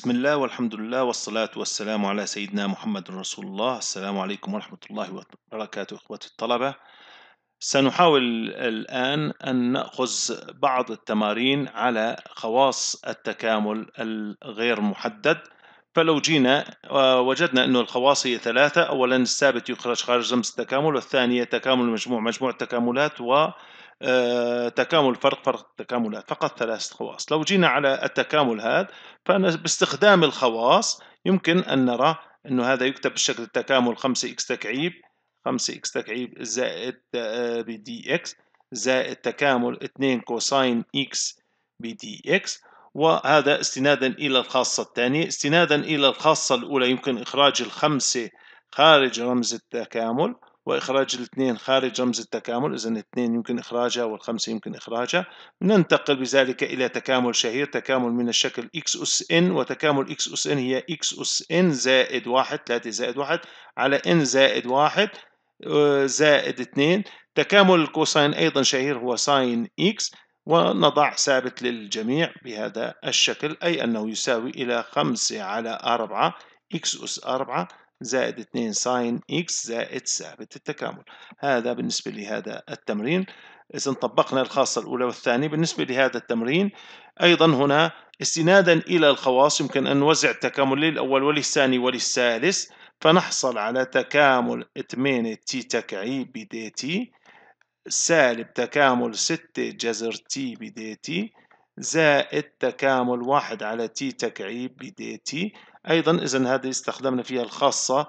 بسم الله والحمد لله والصلاة والسلام على سيدنا محمد رسول الله السلام عليكم ورحمة الله وبركاته إخوة الطلبة سنحاول الآن أن نأخذ بعض التمارين على خواص التكامل الغير محدد فلو جينا وجدنا أن الخواص هي ثلاثة أولا الثابت يخرج خارج رمز التكامل والثانية تكامل المجموع مجموع التكاملات و آه، تكامل فرق فرق التكاملات فقط ثلاثة خواص لو جينا على التكامل هذا فأنا باستخدام الخواص يمكن أن نرى أنه هذا يكتب بشكل التكامل 5 إكس تكعيب 5 إكس تكعيب زائد آه، بدي إكس زائد تكامل 2 كوساين إكس بدي إكس وهذا استنادا إلى الخاصة الثانية استنادا إلى الخاصة الأولى يمكن إخراج الخمسة خارج رمز التكامل وإخراج الاثنين خارج رمز التكامل إذا الاثنين يمكن إخراجها والخمسة يمكن إخراجها ننتقل بذلك إلى تكامل شهير تكامل من الشكل x أس n وتكامل x أس n هي x أس n زائد 1 3 زائد 1 على n زائد 1 آه، زائد 2 تكامل الكوساين أيضا شهير هو ساين x ونضع ثابت للجميع بهذا الشكل أي أنه يساوي إلى 5 على 4 x أس 4 زائد 2 ساين اكس زائد ثابت التكامل هذا بالنسبة لهذا التمرين إذا طبقنا الخاصة الأولى والثانية بالنسبة لهذا التمرين أيضا هنا استنادا إلى الخواص يمكن أن نوزع التكامل للأول وللثاني وللثالث فنحصل على تكامل 8 تي تكعي بدي تي سالب تكامل 6 جذر تي بدي تي زائد تكامل واحد على تي تكعيب بدي تي أيضا إذا هذه استخدمنا فيها الخاصة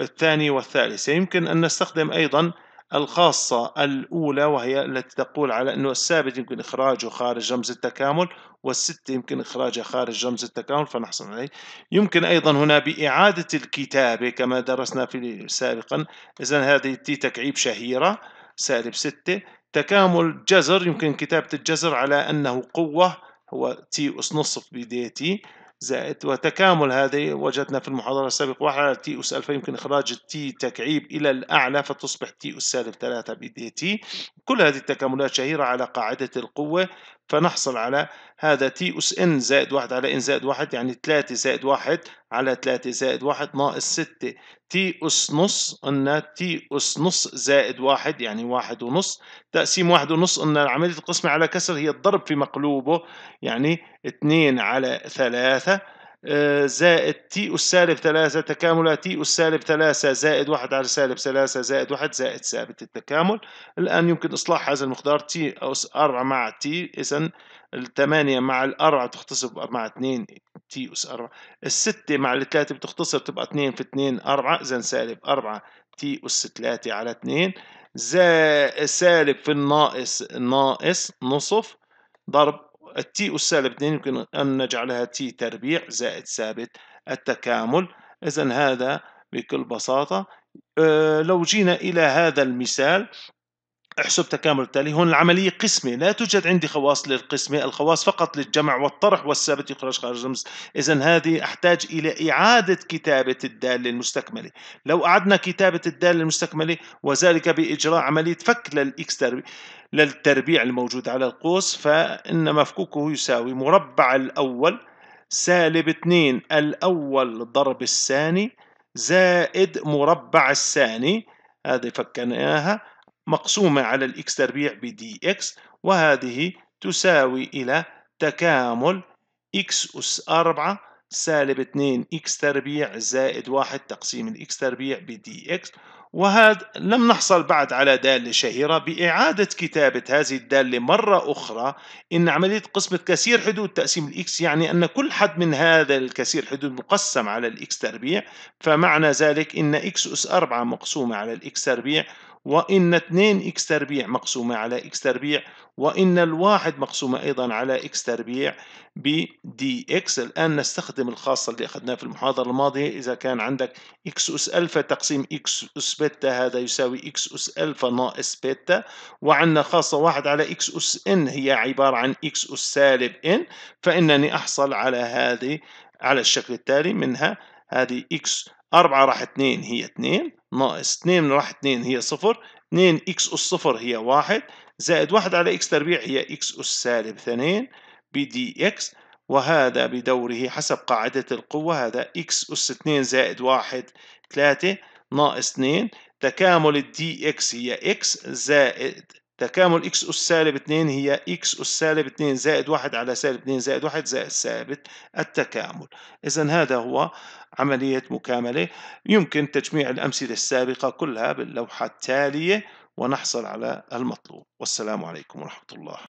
الثانية والثالثة يمكن أن نستخدم أيضا الخاصة الأولى وهي التي تقول على أنه الثابت يمكن إخراجه خارج رمز التكامل والستة يمكن إخراجها خارج رمز التكامل فنحصل عليه يمكن أيضا هنا بإعادة الكتابة كما درسنا في سابقا إذا هذه تي تكعيب شهيرة سالب ستة تكامل جذر يمكن كتابة الجذر على أنه قوة هو تي أس نصف دي تي زائد وتكامل هذه وجدنا في المحاضرة السابقة واحد على تي أس ألفا يمكن إخراج تي تكعيب إلى الأعلى فتصبح تي أس سالب ثلاثة دي تي كل هذه التكاملات شهيرة على قاعدة القوة فنحصل على هذا تي أس إن زائد واحد على إن زائد واحد يعني تلاتة زائد واحد على تلاتة زائد واحد ناقص ستة تي أس نص قلنا تي أس نص زائد واحد يعني واحد ونص تقسيم واحد ونص قلنا عملية القسمة على كسر هي الضرب في مقلوبه يعني اتنين على ثلاثة آه، زائد تي أس سالب ثلاثة تكامل تي أس سالب ثلاثة زائد واحد على سالب ثلاثة زائد واحد زائد ثابت التكامل الآن يمكن إصلاح هذا المقدار تي أس أربعة مع تي إذا الثمانية مع الأربعة تختصر مع اثنين تي أس أربعة الستة مع الثلاثة بتختصر تبقى اثنين في اثنين أربعة إذا سالب أربعة تي أس ثلاثة على اثنين زائد سالب في الناقص ناقص نصف ضرب التي أس سالب 2 يمكن أن نجعلها تي تربيع زائد ثابت التكامل إذا هذا بكل بساطة آه، لو جينا إلى هذا المثال احسب تكامل التالي هون العملية قسمة لا توجد عندي خواص للقسمة الخواص فقط للجمع والطرح والثابت يخرج خارج الرمز إذا هذه أحتاج إلى إعادة كتابة الدالة المستكملة لو أعدنا كتابة الدالة المستكملة وذلك بإجراء عملية فك للإكس للتربيع الموجود على القوس فإن مفكوكه يساوي مربع الأول سالب 2 الأول ضرب الثاني زائد مربع الثاني هذه فكناها مقسومة على الإكس تربيع بدي إكس وهذه تساوي إلى تكامل إكس أس 4 سالب 2 إكس تربيع زائد 1 تقسيم الإكس تربيع بدي إكس وهذا لم نحصل بعد على دالة شهيرة بإعادة كتابة هذه الدالة مرة أخرى إن عملية قسمة كثير حدود تقسيم الإكس يعني أن كل حد من هذا الكثير حدود مقسم على الإكس تربيع فمعنى ذلك إن إكس أس 4 مقسومة على الإكس تربيع وإن 2 إكس تربيع مقسومة على إكس تربيع وإن الواحد مقسومة أيضا على إكس تربيع ب دي إكس الآن نستخدم الخاصة اللي أخذناها في المحاضرة الماضية إذا كان عندك إكس أس ألفا تقسيم إكس أس بيتا هذا يساوي إكس أس ألفا ناقص بيتا وعندنا خاصة واحد على إكس أس إن هي عبارة عن إكس أس سالب إن فإنني أحصل على هذه على الشكل التالي منها هذه إكس 4 راح 2 هي 2 ناقص 2 راح 2 هي صفر 2 اكس اس صفر هي 1 زائد 1 على اكس تربيع هي اكس اس سالب 2 بدي اكس وهذا بدوره حسب قاعدة القوة هذا اكس اس 2 زائد 1 3 ناقص 2 تكامل الدي اكس هي اكس زائد تكامل اكس اس سالب 2 هي اكس اس سالب 2 زائد 1 على سالب 2 زائد 1 زائد ثابت التكامل اذا هذا هو عملية مكاملة يمكن تجميع الأمثلة السابقة كلها باللوحة التالية ونحصل على المطلوب والسلام عليكم ورحمة الله